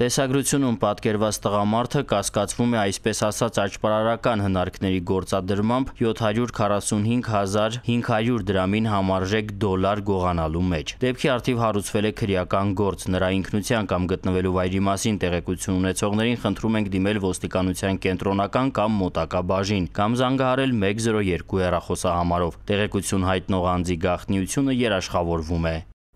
Տեսագրությունում պատկերված տղամարդը կասկածվում է այսպես ասած աճպարարական հնարքների գործադրմամբ 745,500 դրամին համարժեք դոլար գողանալու մեջ։ Դեպքի արդիվ հարուցվել է քրեական գործ։ Նրա ինքնության կամ գտնվելու վայրի մասին տեղեկություն ունեցողներին խնդրում ենք դիմել ոստիկանության կենտրոնական կամ մոտակա բաժին կամ զանգահարել 102 հեռախոսահամարով։ Տեղեկություն հայտնող անձի գաղտնիությունը երաշխավորվում է։